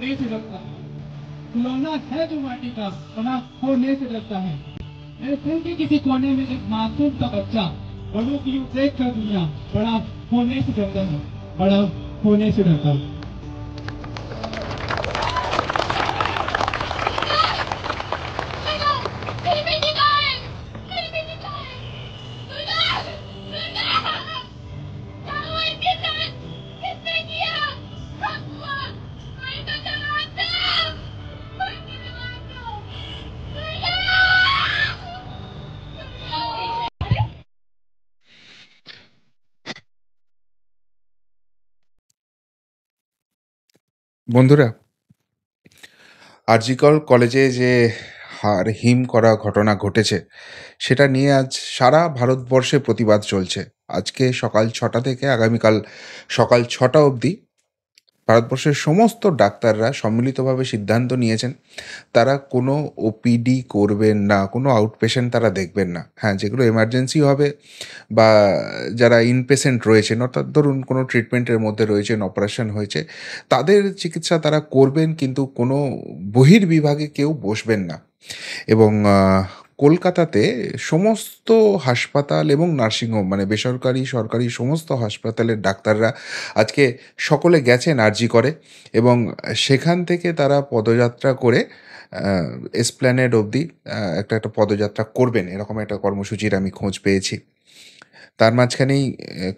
नहीं लगता है खिलौना है जो माटी का बना कोने से लगता है ऐसे के किसी कोने में एक मासूम का बच्चा बड़ों की देख कर दुनिया बड़ा होने से डरता है बड़ा होने से डरता है বন্ধুরা আরজিকল কলেজে যে হার হিম করা ঘটনা ঘটেছে সেটা নিয়ে আজ সারা ভারতবর্ষে প্রতিবাদ চলছে আজকে সকাল ছটা থেকে আগামীকাল সকাল ছটা অবধি ভারতবর্ষের সমস্ত ডাক্তাররা সম্মিলিতভাবে সিদ্ধান্ত নিয়েছেন তারা কোনো ওপিডি করবেন না কোনো আউটপেশেন্ট তারা দেখবেন না হ্যাঁ যেগুলো এমার্জেন্সি হবে বা যারা ইনপেশেন্ট রয়েছেন অর্থাৎ ধরুন কোনো ট্রিটমেন্টের মধ্যে রয়েছেন অপারেশন হয়েছে তাদের চিকিৎসা তারা করবেন কিন্তু কোনো বহির্বিভাগে কেউ বসবেন না এবং কলকাতাতে সমস্ত হাসপাতাল এবং নার্সিংহোম মানে বেসরকারি সরকারি সমস্ত হাসপাতালের ডাক্তাররা আজকে সকলে গেছেন আর্জি করে এবং সেখান থেকে তারা পদযাত্রা করে এসপ্ল্যানেড অবধি একটা একটা পদযাত্রা করবেন এরকম একটা কর্মসূচির আমি খোঁজ পেয়েছি তার মাঝখানেই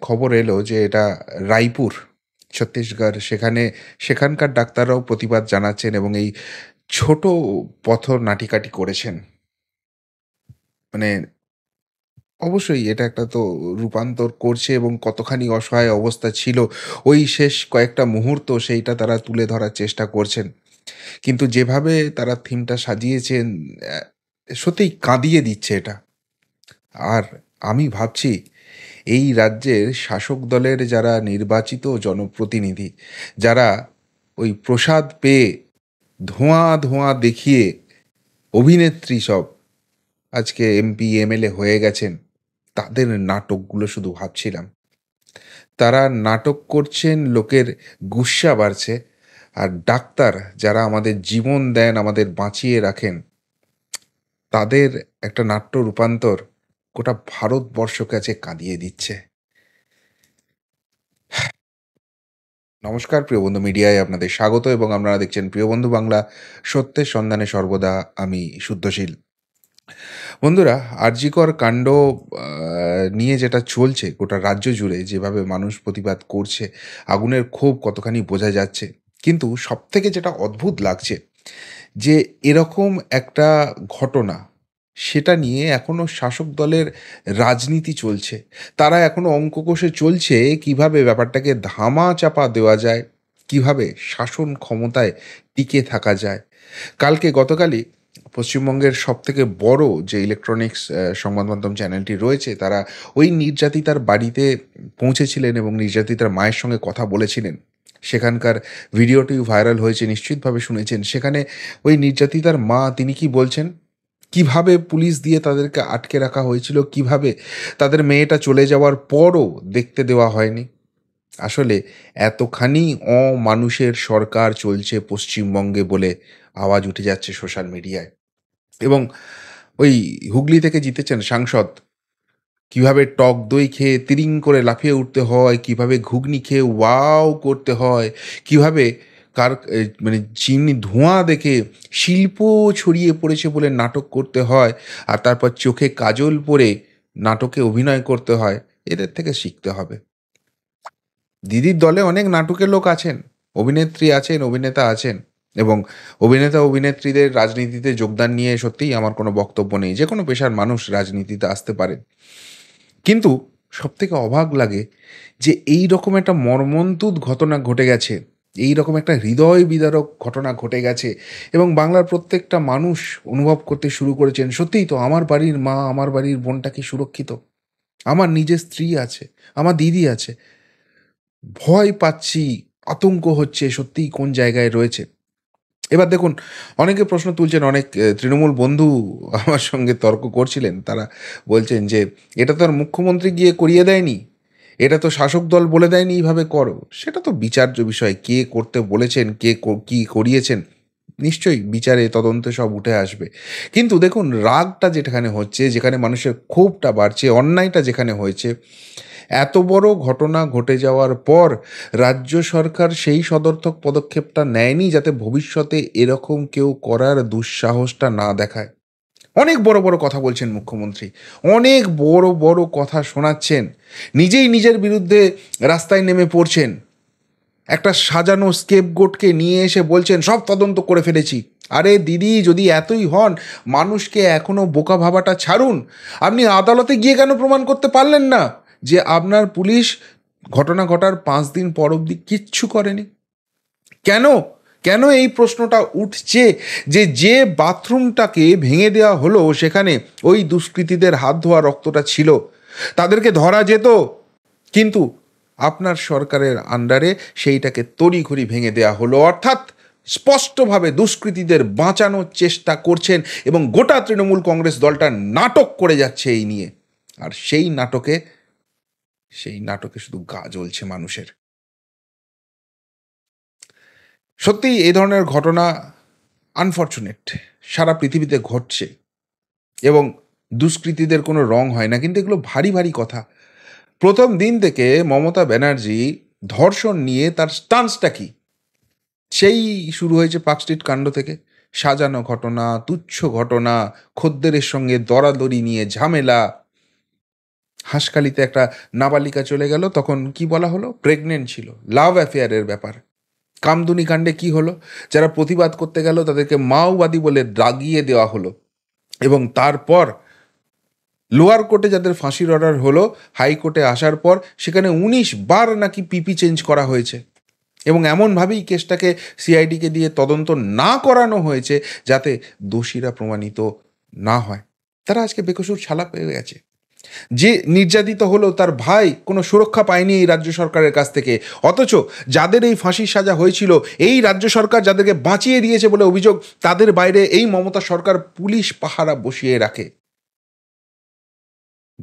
খবর এলো যে এটা রায়পুর ছত্তিশগড় সেখানে সেখানকার ডাক্তাররাও প্রতিবাদ জানাচ্ছেন এবং এই ছোট পথর নাটিকাটি করেছেন মানে অবশ্যই এটা একটা তো রূপান্তর করছে এবং কতখানি অসহায় অবস্থা ছিল ওই শেষ কয়েকটা মুহূর্ত সেইটা তারা তুলে ধরার চেষ্টা করছেন কিন্তু যেভাবে তারা থিমটা সাজিয়েছেন সত্যিই কাঁদিয়ে দিচ্ছে এটা আর আমি ভাবছি এই রাজ্যের শাসক দলের যারা নির্বাচিত জনপ্রতিনিধি যারা ওই প্রসাদ পেয়ে ধোঁয়া ধোঁয়া দেখিয়ে অভিনেত্রী সব আজকে এমপি এমএলএ হয়ে গেছেন তাদের নাটকগুলো শুধু ভাবছিলাম তারা নাটক করছেন লোকের গুসা বাড়ছে আর ডাক্তার যারা আমাদের জীবন দেন আমাদের বাঁচিয়ে রাখেন তাদের একটা নাট্য রূপান্তর গোটা ভারতবর্ষকে আছে কাঁদিয়ে দিচ্ছে নমস্কার প্রিয় বন্ধু মিডিয়ায় আপনাদের স্বাগত এবং আপনারা দেখছেন প্রিয় বন্ধু বাংলা সত্যের সন্ধানে সর্বদা আমি শুদ্ধশীল বন্ধুরা আরজিকর কাণ্ড নিয়ে যেটা চলছে গোটা রাজ্য জুড়ে যেভাবে মানুষ প্রতিবাদ করছে আগুনের ক্ষোভ কতখানি বোঝা যাচ্ছে কিন্তু সব থেকে যেটা অদ্ভুত লাগছে যে এরকম একটা ঘটনা সেটা নিয়ে এখনও শাসক দলের রাজনীতি চলছে তারা এখনও অঙ্ক কষে চলছে কিভাবে ব্যাপারটাকে ধামা চাপা দেওয়া যায় কিভাবে শাসন ক্ষমতায় টিকে থাকা যায় কালকে গতকালই পশ্চিমবঙ্গের সব থেকে বড় যে ইলেকট্রনিক্স সংবাদ মাধ্যম চ্যানেলটি রয়েছে তারা ওই নির্যাতিতার বাড়িতে পৌঁছেছিলেন এবং নির্যাতিতার মায়ের সঙ্গে কথা বলেছিলেন সেখানকার ভিডিওটি ভাইরাল হয়েছে নিশ্চিতভাবে শুনেছেন সেখানে ওই নির্যাতিতার মা তিনি কি বলছেন কিভাবে পুলিশ দিয়ে তাদেরকে আটকে রাখা হয়েছিল কিভাবে তাদের মেয়েটা চলে যাওয়ার পরও দেখতে দেওয়া হয়নি আসলে এতখানি অমানুষের সরকার চলছে পশ্চিমবঙ্গে বলে আওয়াজ উঠে যাচ্ছে সোশ্যাল মিডিয়ায় এবং ওই হুগলি থেকে জিতেছেন সাংসদ কিভাবে টক দই খেয়ে তিরিং করে লাফিয়ে উঠতে হয় কিভাবে ঘুগনি খেয়ে ওয়াও করতে হয় কিভাবে কার মানে চিমনি ধোঁয়া দেখে শিল্প ছড়িয়ে পড়েছে বলে নাটক করতে হয় আর তারপর চোখে কাজল পরে নাটকে অভিনয় করতে হয় এদের থেকে শিখতে হবে দিদির দলে অনেক নাটকের লোক আছেন অভিনেত্রী আছেন অভিনেতা আছেন এবং অভিনেতা অভিনেত্রীদের রাজনীতিতে যোগদান নিয়ে সত্যিই আমার কোনো বক্তব্য নেই যে কোনো পেশার মানুষ রাজনীতিতে আসতে পারে কিন্তু সবথেকে অবাক লাগে যে এই রকম একটা মর্মন্তুদ ঘটনা ঘটে গেছে এই রকম একটা হৃদয় বিদারক ঘটনা ঘটে গেছে এবং বাংলার প্রত্যেকটা মানুষ অনুভব করতে শুরু করেছেন সত্যিই তো আমার বাড়ির মা আমার বাড়ির বোনটা কি সুরক্ষিত আমার নিজের স্ত্রী আছে আমার দিদি আছে ভয় পাচ্ছি আতঙ্ক হচ্ছে সত্যিই কোন জায়গায় রয়েছে এবার দেখুন অনেকে প্রশ্ন তুলছেন অনেক তৃণমূল বন্ধু আমার সঙ্গে তর্ক করছিলেন তারা বলছেন যে এটা তো আর মুখ্যমন্ত্রী গিয়ে করিয়ে দেয়নি এটা তো শাসক দল বলে দেয়নি এইভাবে করো সেটা তো বিচার্য বিষয় কে করতে বলেছেন কে কি করিয়েছেন নিশ্চয়ই বিচারে তদন্তে সব উঠে আসবে কিন্তু দেখুন রাগটা যেখানে হচ্ছে যেখানে মানুষের ক্ষোভটা বাড়ছে অন্যায়টা যেখানে হয়েছে এত বড় ঘটনা ঘটে যাওয়ার পর রাজ্য সরকার সেই সদর্থক পদক্ষেপটা নেয়নি যাতে ভবিষ্যতে এরকম কেউ করার দুঃসাহসটা না দেখায় অনেক বড় বড় কথা বলছেন মুখ্যমন্ত্রী অনেক বড় বড় কথা শোনাচ্ছেন নিজেই নিজের বিরুদ্ধে রাস্তায় নেমে পড়ছেন একটা সাজানো গোটকে নিয়ে এসে বলছেন সব তদন্ত করে ফেলেছি আরে দিদি যদি এতই হন মানুষকে এখনও বোকা ভাবাটা ছাড়ুন আপনি আদালতে গিয়ে কেন প্রমাণ করতে পারলেন না যে আপনার পুলিশ ঘটনা ঘটার পাঁচ দিন পর অবধি কিচ্ছু করেনি কেন কেন এই প্রশ্নটা উঠছে যে যে বাথরুমটাকে ভেঙে দেওয়া হলো সেখানে ওই দুষ্কৃতীদের হাত ধোয়া রক্তটা ছিল তাদেরকে ধরা যেত কিন্তু আপনার সরকারের আন্ডারে সেইটাকে তড়িঘড়ি ভেঙে দেওয়া হলো অর্থাৎ স্পষ্টভাবে দুষ্কৃতীদের বাঁচানোর চেষ্টা করছেন এবং গোটা তৃণমূল কংগ্রেস দলটা নাটক করে যাচ্ছে এই নিয়ে আর সেই নাটকে সেই নাটকে শুধু গা জ্বলছে মানুষের সত্যি এই ধরনের ঘটনা আনফর্চুনেট সারা পৃথিবীতে ঘটছে এবং দুষ্কৃতীদের কোনো রং হয় না কিন্তু এগুলো ভারী ভারী কথা প্রথম দিন থেকে মমতা ব্যানার্জি ধর্ষণ নিয়ে তার স্টান্সটা কি সেই শুরু হয়েছে পার্ক স্ট্রিট কাণ্ড থেকে সাজানো ঘটনা তুচ্ছ ঘটনা খদ্দেরের সঙ্গে দরাদরি নিয়ে ঝামেলা হাসকালিতে একটা নাবালিকা চলে গেল তখন কি বলা হলো প্রেগনেন্ট ছিল লাভ অ্যাফেয়ারের ব্যাপার কামদুনি কাণ্ডে কি হলো যারা প্রতিবাদ করতে গেল তাদেরকে মাওবাদী বলে দাগিয়ে দেওয়া হলো এবং তারপর লোয়ার কোর্টে যাদের ফাঁসির অর্ডার হলো হাইকোর্টে আসার পর সেখানে উনিশ বার নাকি পিপি চেঞ্জ করা হয়েছে এবং এমনভাবেই কেসটাকে সিআইডিকে দিয়ে তদন্ত না করানো হয়েছে যাতে দোষীরা প্রমাণিত না হয় তারা আজকে বেকসুর ছালা পেয়ে গেছে যে নির্যাতিত হলো তার ভাই কোনো সুরক্ষা পায়নি এই রাজ্য সরকারের কাছ থেকে অথচ যাদের এই ফাঁসির সাজা হয়েছিল এই রাজ্য সরকার যাদেরকে বাঁচিয়ে দিয়েছে বলে অভিযোগ তাদের বাইরে এই মমতা সরকার পুলিশ পাহারা বসিয়ে রাখে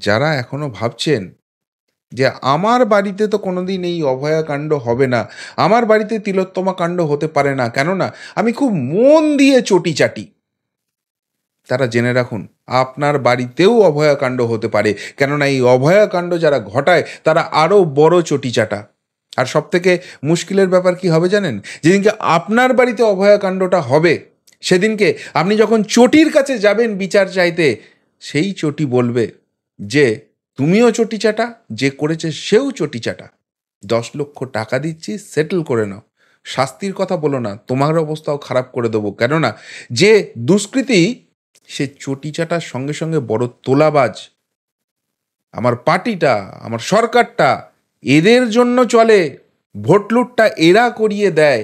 যারা এখনো ভাবছেন যে আমার বাড়িতে তো কোনোদিন এই অভয়াকাণ্ড হবে না আমার বাড়িতে তিলোত্তমা কাণ্ড হতে পারে না কেননা আমি খুব মন দিয়ে চটি চাটি তারা জেনে রাখুন আপনার বাড়িতেও অভয়াকাণ্ড হতে পারে কেননা এই অভয়াকাণ্ড যারা ঘটায় তারা আরও বড় চটিচাটা আর সবথেকে মুশকিলের ব্যাপার কি হবে জানেন যেদিনকে আপনার বাড়িতে অভয়াকাণ্ডটা হবে সেদিনকে আপনি যখন চটির কাছে যাবেন বিচার চাইতে সেই চটি বলবে যে তুমিও চটিচাটা যে করেছে সেও চটিচাটা দশ লক্ষ টাকা দিচ্ছি সেটেল করে নাও শাস্তির কথা বলো না তোমার অবস্থাও খারাপ করে দেবো কেননা যে দুষ্কৃতি সে চটিচাটার সঙ্গে সঙ্গে বড় তোলাবাজ আমার পার্টিটা আমার সরকারটা এদের জন্য চলে ভোট লুটটা এরা করিয়ে দেয়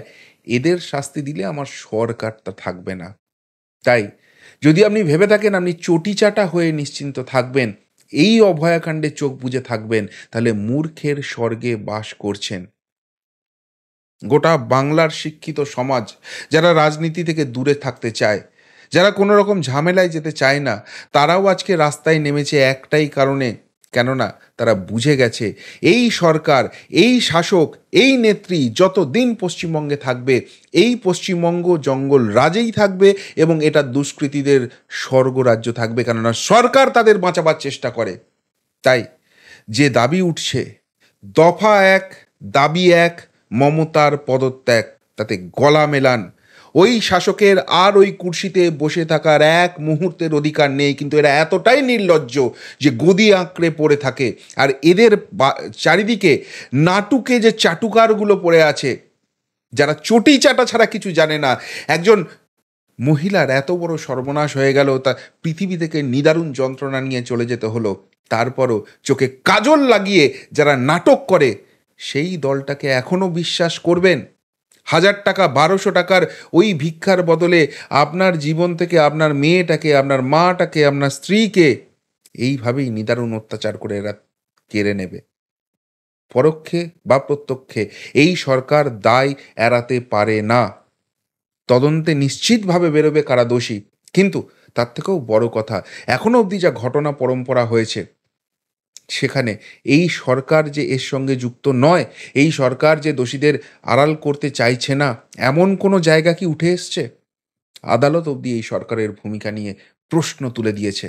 এদের শাস্তি দিলে আমার সরকারটা থাকবে না তাই যদি আপনি ভেবে থাকেন আপনি চটিচাটা হয়ে নিশ্চিন্ত থাকবেন এই অভয়াকাণ্ডে চোখ বুঝে থাকবেন তাহলে মূর্খের স্বর্গে বাস করছেন গোটা বাংলার শিক্ষিত সমাজ যারা রাজনীতি থেকে দূরে থাকতে চায় যারা কোনো রকম ঝামেলায় যেতে চায় না তারাও আজকে রাস্তায় নেমেছে একটাই কারণে কেননা তারা বুঝে গেছে এই সরকার এই শাসক এই নেত্রী যত দিন পশ্চিমবঙ্গে থাকবে এই পশ্চিমবঙ্গ জঙ্গল রাজেই থাকবে এবং এটা দুষ্কৃতীদের স্বর্গরাজ্য থাকবে কেননা সরকার তাদের বাঁচাবার চেষ্টা করে তাই যে দাবি উঠছে দফা এক দাবি এক মমতার পদত্যাগ তাতে গলা মেলান ওই শাসকের আর ওই কুর্সিতে বসে থাকার এক মুহূর্তের অধিকার নেই কিন্তু এরা এতটাই নির্লজ্জ যে গদি আঁকড়ে পড়ে থাকে আর এদের চারিদিকে নাটুকে যে চাটুকারগুলো পড়ে আছে যারা চটি চাটা ছাড়া কিছু জানে না একজন মহিলার এত বড় সর্বনাশ হয়ে গেল তা পৃথিবী থেকে নিদারুণ যন্ত্রণা নিয়ে চলে যেতে হলো তারপরও চোখে কাজল লাগিয়ে যারা নাটক করে সেই দলটাকে এখনও বিশ্বাস করবেন হাজার টাকা বারোশো টাকার ওই ভিক্ষার বদলে আপনার জীবন থেকে আপনার মেয়েটাকে আপনার মাটাকে আপনার স্ত্রীকে এইভাবেই নিদারুণ অত্যাচার করে এরা কেড়ে নেবে পরোক্ষে বা প্রত্যক্ষে এই সরকার দায় এড়াতে পারে না তদন্তে নিশ্চিতভাবে বেরোবে কারা দোষী কিন্তু তার থেকেও বড় কথা এখনও অবধি যা ঘটনা পরম্পরা হয়েছে সেখানে এই সরকার যে এর সঙ্গে যুক্ত নয় এই সরকার যে দোষীদের আড়াল করতে চাইছে না এমন কোনো জায়গা কি উঠে এসছে আদালত অবধি এই সরকারের ভূমিকা নিয়ে প্রশ্ন তুলে দিয়েছে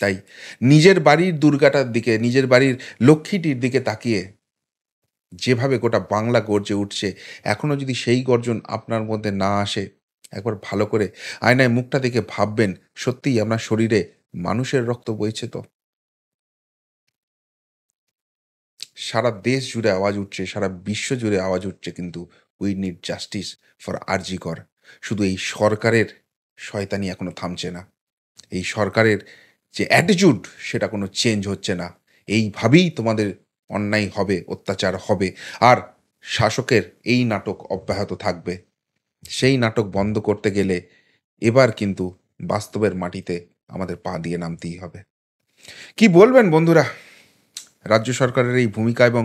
তাই নিজের বাড়ির দুর্গাটার দিকে নিজের বাড়ির লক্ষ্মীটির দিকে তাকিয়ে যেভাবে গোটা বাংলা গর্জে উঠছে এখনও যদি সেই গর্জন আপনার মধ্যে না আসে একবার ভালো করে আয়নায় মুখটা দেখে ভাববেন সত্যিই আপনার শরীরে মানুষের রক্ত বইছে তো সারা দেশ জুড়ে আওয়াজ উঠছে সারা বিশ্ব জুড়ে আওয়াজ উঠছে কিন্তু we need justice for RG Kar শুধু এই সরকারের শয়তানি এখনো থামছে না এই সরকারের যে অ্যাটিটিউড সেটা কোনো চেঞ্জ হচ্ছে না এইভাবেই তোমাদের অন্যায় হবে অত্যাচার হবে আর শাসকের এই নাটক অব্যাহত থাকবে সেই নাটক বন্ধ করতে গেলে এবার কিন্তু বাস্তবের মাটিতে আমাদের পা দিয়ে নামতেই হবে কি বলবেন বন্ধুরা রাজ্য সরকারের এই ভূমিকা এবং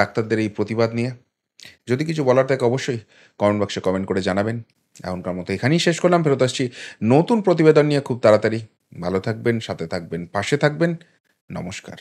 ডাক্তারদের এই প্রতিবাদ নিয়ে যদি কিছু বলার থাকে অবশ্যই কমেন্ট বক্সে কমেন্ট করে জানাবেন এখনকার মতো এখানেই শেষ করলাম ফেরত আসছি নতুন প্রতিবেদন নিয়ে খুব তাড়াতাড়ি ভালো থাকবেন সাথে থাকবেন পাশে থাকবেন নমস্কার